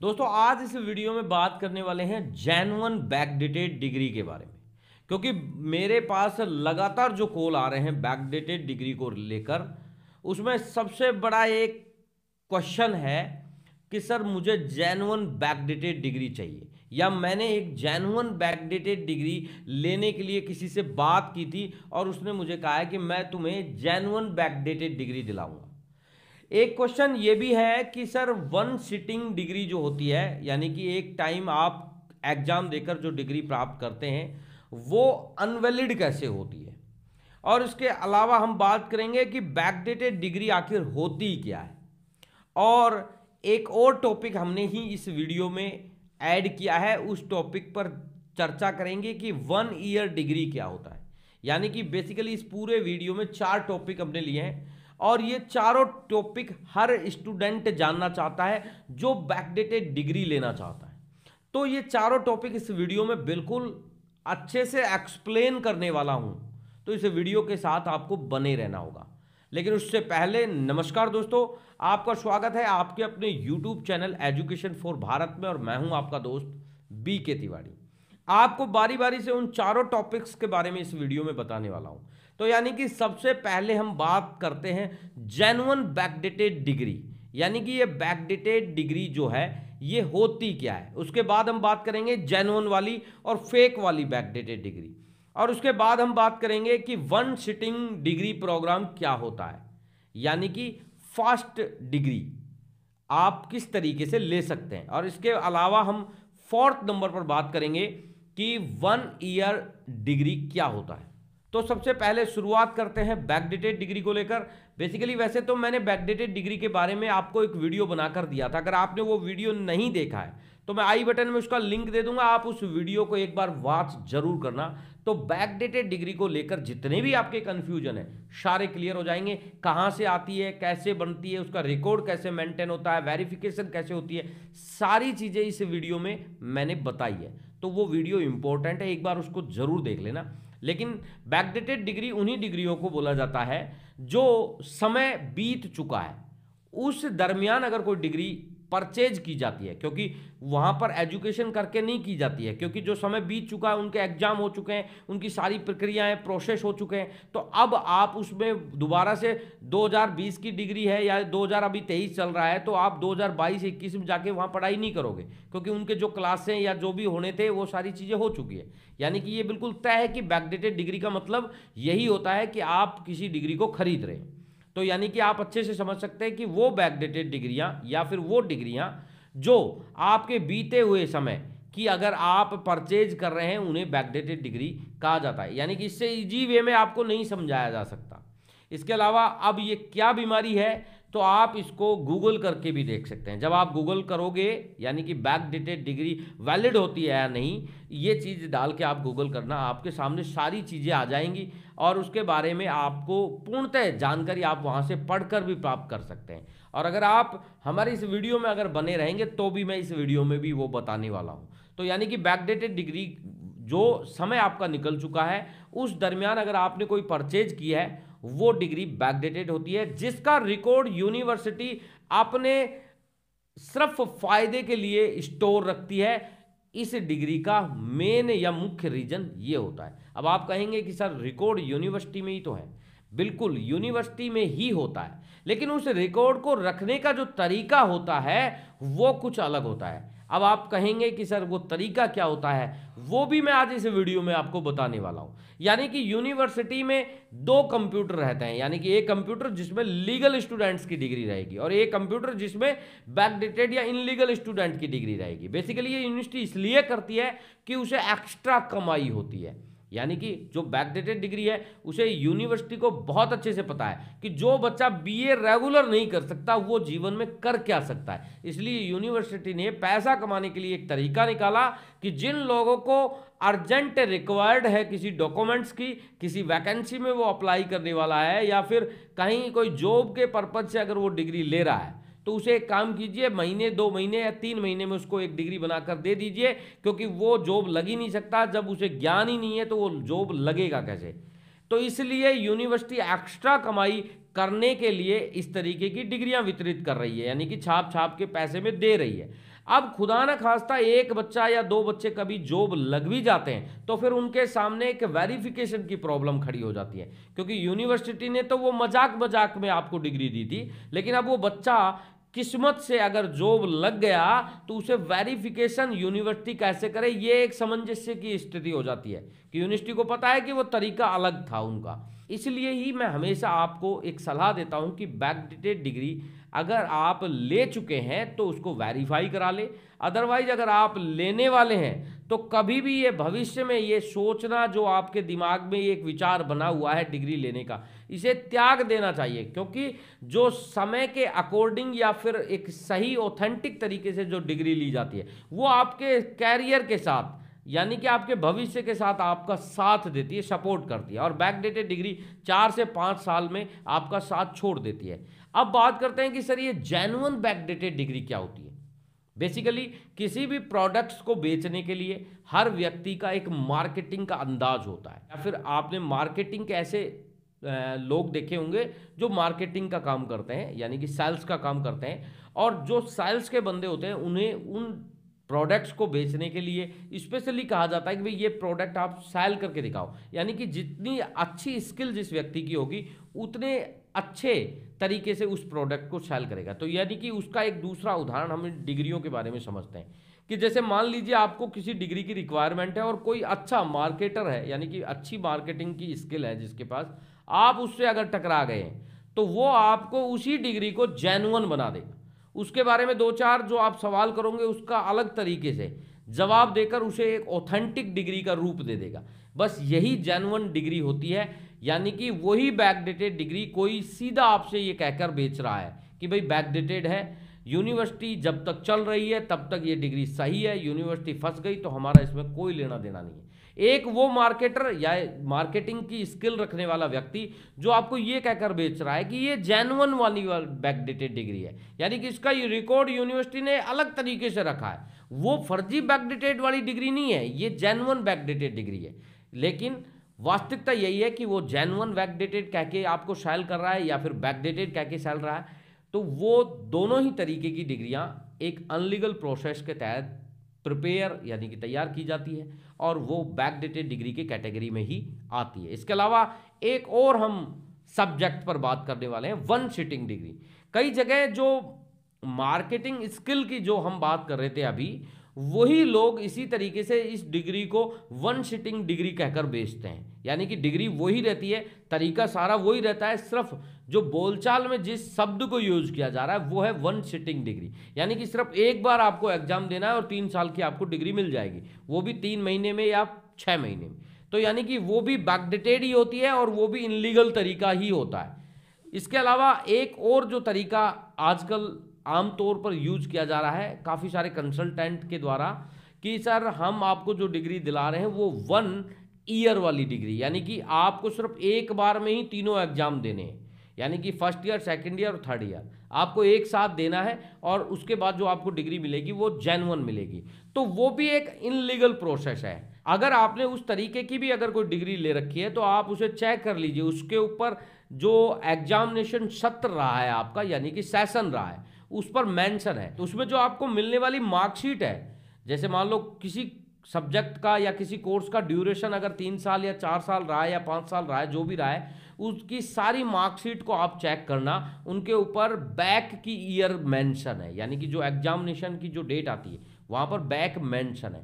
दोस्तों आज इस वीडियो में बात करने वाले हैं जेनुअन बैकडेटेड डिग्री के बारे में क्योंकि मेरे पास लगातार जो कॉल आ रहे हैं बैकडेटेड डिग्री को लेकर उसमें सबसे बड़ा एक क्वेश्चन है कि सर मुझे जेनुअन बैकडेटेड डिग्री चाहिए या मैंने एक जेनुअन बैकडेटेड डिग्री लेने के लिए किसी से बात की थी और उसने मुझे कहा है कि मैं तुम्हें जेनुअन बैकडेटेड डिग्री दिलाऊंगा एक क्वेश्चन ये भी है कि सर वन सिटिंग डिग्री जो होती है यानी कि एक टाइम आप एग्जाम देकर जो डिग्री प्राप्त करते हैं वो अनवैलिड कैसे होती है और इसके अलावा हम बात करेंगे कि बैकडेटेड डिग्री आखिर होती क्या है और एक और टॉपिक हमने ही इस वीडियो में ऐड किया है उस टॉपिक पर चर्चा करेंगे कि वन ईयर डिग्री क्या होता है यानी कि बेसिकली इस पूरे वीडियो में चार टॉपिक हमने लिए हैं और ये चारों टॉपिक हर स्टूडेंट जानना चाहता है जो बैकडेटेड डिग्री लेना चाहता है तो ये चारों टॉपिक इस वीडियो में बिल्कुल अच्छे से एक्सप्लेन करने वाला हूँ तो इस वीडियो के साथ आपको बने रहना होगा लेकिन उससे पहले नमस्कार दोस्तों आपका स्वागत है आपके अपने YouTube channel education for Bharat में और मैं हूं आपका दोस्त बी के तिवारी आपको बारी बारी से उन चारों टॉपिक्स के बारे में इस वीडियो में बताने वाला हूं तो यानी कि सबसे पहले हम बात करते हैं जेनुअन बैकडेटेड डिग्री यानी कि ये बैकडेटेड डिग्री जो है ये होती क्या है उसके बाद हम बात करेंगे जेनुअन वाली और फेक वाली बैकडेटेड डिग्री और उसके बाद हम बात करेंगे कि वन सिटिंग डिग्री प्रोग्राम क्या होता है यानी कि फास्ट डिग्री आप किस तरीके से ले सकते हैं और इसके अलावा हम फोर्थ नंबर पर बात करेंगे कि वन ईयर डिग्री क्या होता है तो सबसे पहले शुरुआत करते हैं बैकडेटेड डिग्री को लेकर बेसिकली वैसे तो मैंने बैकडेटेड डिग्री के बारे में आपको एक वीडियो बनाकर दिया था अगर आपने वो वीडियो नहीं देखा है तो मैं आई बटन में उसका लिंक दे दूंगा आप उस वीडियो को एक बार वॉच जरूर करना तो बैकडेटेड डिग्री को लेकर जितने भी आपके कन्फ्यूजन है सारे क्लियर हो जाएंगे कहाँ से आती है कैसे बनती है उसका रिकॉर्ड कैसे मेंटेन होता है वेरिफिकेशन कैसे होती है सारी चीज़ें इस वीडियो में मैंने बताई है तो वो वीडियो इंपॉर्टेंट है एक बार उसको जरूर देख लेना लेकिन बैकडेटेड डिग्री उन्हीं डिग्रियों को बोला जाता है जो समय बीत चुका है उस दरमियान अगर कोई डिग्री परचेज की जाती है क्योंकि वहाँ पर एजुकेशन करके नहीं की जाती है क्योंकि जो समय बीत चुका है उनके एग्जाम हो चुके हैं उनकी सारी प्रक्रियाएं प्रोसेस हो चुके हैं तो अब आप उसमें दोबारा से 2020 की डिग्री है या 2000 अभी तेईस चल रहा है तो आप 2022 21 में जाके वहाँ पढ़ाई नहीं करोगे क्योंकि उनके जो क्लासें या जो भी होने थे वो सारी चीज़ें हो चुकी है यानी कि ये बिल्कुल तय है कि बैकडेटेड डिग्री का मतलब यही होता है कि आप किसी डिग्री को खरीद रहे हैं तो यानी कि आप अच्छे से समझ सकते हैं कि वो बैकडेटेड डिग्रियाँ या फिर वो डिग्रियाँ जो आपके बीते हुए समय कि अगर आप परचेज कर रहे हैं उन्हें बैकडेटेड डिग्री कहा जाता है यानी कि इससे इजी वे में आपको नहीं समझाया जा सकता इसके अलावा अब ये क्या बीमारी है तो आप इसको गूगल करके भी देख सकते हैं जब आप गूगल करोगे यानी कि बैक डेटेड डिग्री वैलिड होती है या नहीं ये चीज़ डाल के आप गूगल करना आपके सामने सारी चीज़ें आ जाएंगी और उसके बारे में आपको पूर्णतः जानकारी आप वहाँ से पढ़कर भी प्राप्त कर सकते हैं और अगर आप हमारे इस वीडियो में अगर बने रहेंगे तो भी मैं इस वीडियो में भी वो बताने वाला हूँ तो यानी कि बैकडेटेड डिग्री जो समय आपका निकल चुका है उस दरमियान अगर आपने कोई परचेज किया है वो डिग्री बैकडेटेड होती है जिसका रिकॉर्ड यूनिवर्सिटी अपने सिर्फ फायदे के लिए स्टोर रखती है इस डिग्री का मेन या मुख्य रीज़न ये होता है अब आप कहेंगे कि सर रिकॉर्ड यूनिवर्सिटी में ही तो है बिल्कुल यूनिवर्सिटी में ही होता है लेकिन उस रिकॉर्ड को रखने का जो तरीका होता है वो कुछ अलग होता है अब आप कहेंगे कि सर वो तरीका क्या होता है वो भी मैं आज इस वीडियो में आपको बताने वाला हूँ यानी कि यूनिवर्सिटी में दो कंप्यूटर रहते हैं यानी कि एक कंप्यूटर जिसमें लीगल स्टूडेंट्स की डिग्री रहेगी और एक कंप्यूटर जिसमें बैकडेटेड या इनलीगल स्टूडेंट की डिग्री रहेगी बेसिकली ये यूनिवर्सिटी इसलिए करती है कि उसे एक्स्ट्रा कमाई होती है यानी कि जो बैकडेटेड डिग्री है उसे यूनिवर्सिटी को बहुत अच्छे से पता है कि जो बच्चा बीए रेगुलर नहीं कर सकता वो जीवन में कर क्या सकता है इसलिए यूनिवर्सिटी ने पैसा कमाने के लिए एक तरीका निकाला कि जिन लोगों को अर्जेंट रिक्वायर्ड है किसी डॉक्यूमेंट्स की किसी वैकेंसी में वो अप्लाई करने वाला है या फिर कहीं कोई जॉब के पर्पज से अगर वो डिग्री ले रहा है तो उसे एक काम कीजिए महीने दो महीने या तीन महीने में उसको एक डिग्री बनाकर दे दीजिए क्योंकि वो जॉब लग ही नहीं सकता जब उसे ज्ञान ही नहीं है तो वो जॉब लगेगा कैसे तो इसलिए यूनिवर्सिटी एक्स्ट्रा कमाई करने के लिए इस तरीके की डिग्रियां वितरित कर रही है यानी कि छाप छाप के पैसे में दे रही है अब खुदा न खास्ता एक बच्चा या दो बच्चे कभी जॉब लग भी जाते हैं तो फिर उनके सामने एक वेरिफिकेशन की प्रॉब्लम खड़ी हो जाती है क्योंकि यूनिवर्सिटी ने तो वो मजाक मजाक में आपको डिग्री दी थी लेकिन अब वो बच्चा किस्मत से अगर जॉब लग गया तो उसे वेरिफिकेशन यूनिवर्सिटी कैसे करे ये एक सामंजस्य की स्थिति हो जाती है कि यूनिवर्सिटी को पता है कि वो तरीका अलग था उनका इसलिए ही मैं हमेशा आपको एक सलाह देता हूँ कि बैकडेटेड डिग्री अगर आप ले चुके हैं तो उसको वेरीफाई करा ले अदरवाइज अगर आप लेने वाले हैं तो कभी भी ये भविष्य में ये सोचना जो आपके दिमाग में एक विचार बना हुआ है डिग्री लेने का इसे त्याग देना चाहिए क्योंकि जो समय के अकॉर्डिंग या फिर एक सही ऑथेंटिक तरीके से जो डिग्री ली जाती है वो आपके कैरियर के साथ यानी कि आपके भविष्य के साथ आपका साथ देती है सपोर्ट करती है और बैक डेटेड डिग्री चार से पाँच साल में आपका साथ छोड़ देती है अब बात करते हैं कि सर ये जेनुअन बैक डेटेड डिग्री क्या होती है बेसिकली किसी भी प्रोडक्ट्स को बेचने के लिए हर व्यक्ति का एक मार्केटिंग का अंदाज होता है या फिर आपने मार्केटिंग के ऐसे लोग देखे होंगे जो मार्केटिंग का काम करते हैं यानी कि सेल्स का काम करते हैं और जो सेल्स के बंदे होते हैं उन्हें उन प्रोडक्ट्स को बेचने के लिए स्पेशली कहा जाता है कि भाई ये प्रोडक्ट आप सेल करके दिखाओ यानी कि जितनी अच्छी स्किल जिस व्यक्ति की होगी उतने अच्छे तरीके से उस प्रोडक्ट को सेल करेगा तो यानी कि उसका एक दूसरा उदाहरण हम डिग्रियों के बारे में समझते हैं कि जैसे मान लीजिए आपको किसी डिग्री की रिक्वायरमेंट है और कोई अच्छा मार्केटर है यानी कि अच्छी मार्केटिंग की स्किल है जिसके पास आप उससे अगर टकरा गए तो वो आपको उसी डिग्री को जेनुअन बना देगा उसके बारे में दो चार जो आप सवाल करोगे उसका अलग तरीके से जवाब देकर उसे एक ऑथेंटिक डिग्री का रूप दे देगा बस यही जेनवन डिग्री होती है यानी कि वही बैकडेटेड डिग्री कोई सीधा आपसे ये कहकर बेच रहा है कि भाई बैकडेटेड है यूनिवर्सिटी जब तक चल रही है तब तक ये डिग्री सही है यूनिवर्सिटी फंस गई तो हमारा इसमें कोई लेना देना नहीं है एक वो मार्केटर या मार्केटिंग की स्किल रखने वाला व्यक्ति जो आपको ये कहकर बेच रहा है कि ये जैनवन वाली बैकडेटेड डिग्री है यानी कि इसका रिकॉर्ड यूनिवर्सिटी ने अलग तरीके से रखा है वो फर्जी बैकडेटेड वाली डिग्री नहीं है ये जैनवन बैकडेटेड डिग्री है लेकिन वास्तविकता यही है कि वो जैनवन बैकडेटेड कह के आपको सेल कर रहा है या फिर बैकडेटेड कह के सेल रहा है तो वो दोनों ही तरीके की डिग्रियाँ एक अनलीगल प्रोसेस के तहत प्रिपेयर यानी कि तैयार की जाती है और वो बैक डेटेड डिग्री के कैटेगरी में ही आती है इसके अलावा एक और हम सब्जेक्ट पर बात करने वाले हैं वन सिटिंग डिग्री कई जगह जो मार्केटिंग स्किल की जो हम बात कर रहे थे अभी वही लोग इसी तरीके से इस डिग्री को वन सिटिंग डिग्री कहकर बेचते हैं यानी कि डिग्री वही रहती है तरीका सारा वही रहता है सिर्फ जो बोलचाल में जिस शब्द को यूज किया जा रहा है वो है वन सिटिंग डिग्री यानी कि सिर्फ एक बार आपको एग्जाम देना है और तीन साल की आपको डिग्री मिल जाएगी वो भी तीन महीने में या छः महीने में तो यानी कि वो भी बैकडेटेड ही होती है और वो भी इनलीगल तरीका ही होता है इसके अलावा एक और जो तरीका आजकल आमतौर पर यूज किया जा रहा है काफ़ी सारे कंसल्टेंट के द्वारा कि सर हम आपको जो डिग्री दिला रहे हैं वो वन ईयर वाली डिग्री यानी कि आपको सिर्फ एक बार में ही तीनों एग्जाम देने हैं यानी कि फर्स्ट ईयर सेकेंड ईयर और थर्ड ईयर आपको एक साथ देना है और उसके बाद जो आपको डिग्री मिलेगी वो जेनवन मिलेगी तो वो भी एक इनलीगल प्रोसेस है अगर आपने उस तरीके की भी अगर कोई डिग्री ले रखी है तो आप उसे चेक कर लीजिए उसके ऊपर जो एग्जामिनेशन सत्र रहा है आपका यानी कि सेशन रहा है उस पर मेंशन है तो उसमें जो आपको मिलने वाली मार्कशीट है जैसे मान लो किसी सब्जेक्ट का या किसी कोर्स का ड्यूरेशन अगर तीन साल या चार साल रहा है या पाँच साल रहा है जो भी रहा है उसकी सारी मार्कशीट को आप चेक करना उनके ऊपर बैक की ईयर मेंशन है यानी कि जो एग्जामिनेशन की जो डेट आती है वहाँ पर बैक मेंशन है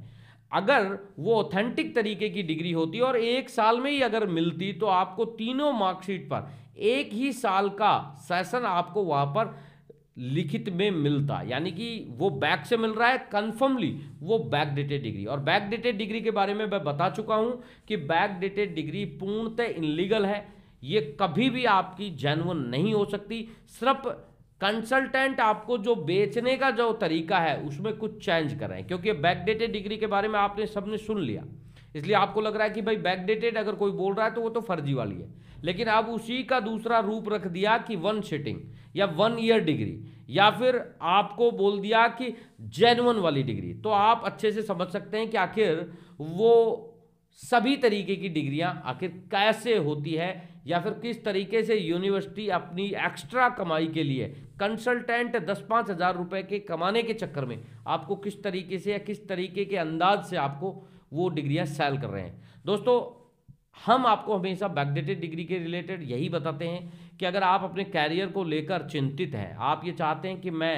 अगर वो ऑथेंटिक तरीके की डिग्री होती और एक साल में ही अगर मिलती तो आपको तीनों मार्कशीट पर एक ही साल का सेशन आपको वहाँ पर लिखित में मिलता यानी कि वो बैक से मिल रहा है कन्फर्मली वो बैक डेटेड डिग्री और बैक डेटेड डिग्री के बारे में मैं बता चुका हूं कि बैक डेटेड डिग्री पूर्णतः इनलीगल है ये कभी भी आपकी जेनवन नहीं हो सकती सिर्फ कंसल्टेंट आपको जो बेचने का जो तरीका है उसमें कुछ चेंज कर रहे हैं क्योंकि बैक डेटेड डिग्री के बारे में आपने सबने सुन लिया इसलिए आपको लग रहा है कि भाई बैकडेटेड अगर कोई बोल रहा है तो वो तो फर्जी वाली है लेकिन अब उसी का दूसरा रूप रख दिया कि वन सिटिंग या वन ईयर डिग्री या फिर आपको बोल दिया कि जेनवन वाली डिग्री तो आप अच्छे से समझ सकते हैं कि आखिर वो सभी तरीके की डिग्रियां आखिर कैसे होती है या फिर किस तरीके से यूनिवर्सिटी अपनी एक्स्ट्रा कमाई के लिए कंसल्टेंट दस पाँच हज़ार रुपये के कमाने के चक्कर में आपको किस तरीके से या किस तरीके के अंदाज से आपको वो डिग्रियाँ सेल कर रहे हैं दोस्तों हम आपको हमेशा बैकडेटेड डिग्री के रिलेटेड यही बताते हैं कि अगर आप अपने कैरियर को लेकर चिंतित हैं आप ये चाहते हैं कि मैं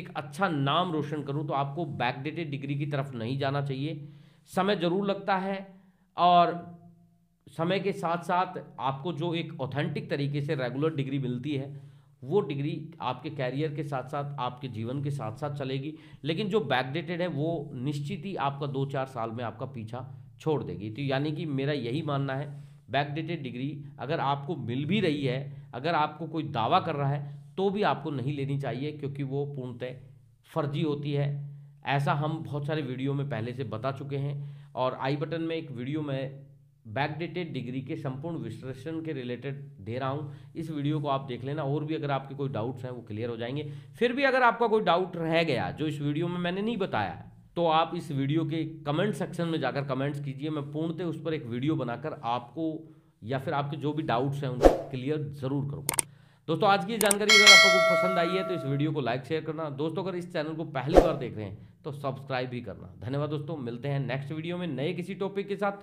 एक अच्छा नाम रोशन करूं तो आपको बैकडेटेड डिग्री की तरफ नहीं जाना चाहिए समय ज़रूर लगता है और समय के साथ साथ आपको जो एक ऑथेंटिक तरीके से रेगुलर डिग्री मिलती है वो डिग्री आपके कैरियर के साथ साथ आपके जीवन के साथ साथ चलेगी लेकिन जो बैकडेटेड है वो निश्चित ही आपका दो चार साल में आपका पीछा छोड़ देगी तो यानी कि मेरा यही मानना है बैकडेटेड डिग्री अगर आपको मिल भी रही है अगर आपको कोई दावा कर रहा है तो भी आपको नहीं लेनी चाहिए क्योंकि वो पूर्णतः फर्जी होती है ऐसा हम बहुत सारे वीडियो में पहले से बता चुके हैं और आई बटन में एक वीडियो में बैकडेटेड डिग्री के संपूर्ण विश्लेषण के रिलेटेड दे रहा हूँ इस वीडियो को आप देख लेना और भी अगर आपके कोई डाउट्स हैं वो क्लियर हो जाएंगे फिर भी अगर आपका कोई डाउट रह गया जो इस वीडियो में मैंने नहीं बताया तो आप इस वीडियो के कमेंट सेक्शन में जाकर कमेंट्स कीजिए मैं पूर्णतः उस पर एक वीडियो बनाकर आपको या फिर आपके जो भी डाउट्स हैं उनको क्लियर जरूर करूँगा दोस्तों आज की जानकारी अगर आपको कुछ पसंद आई है तो इस वीडियो को लाइक शेयर करना दोस्तों अगर इस चैनल को पहली बार देख रहे हैं तो सब्सक्राइब भी करना धन्यवाद दोस्तों मिलते हैं नेक्स्ट वीडियो में नए किसी टॉपिक के साथ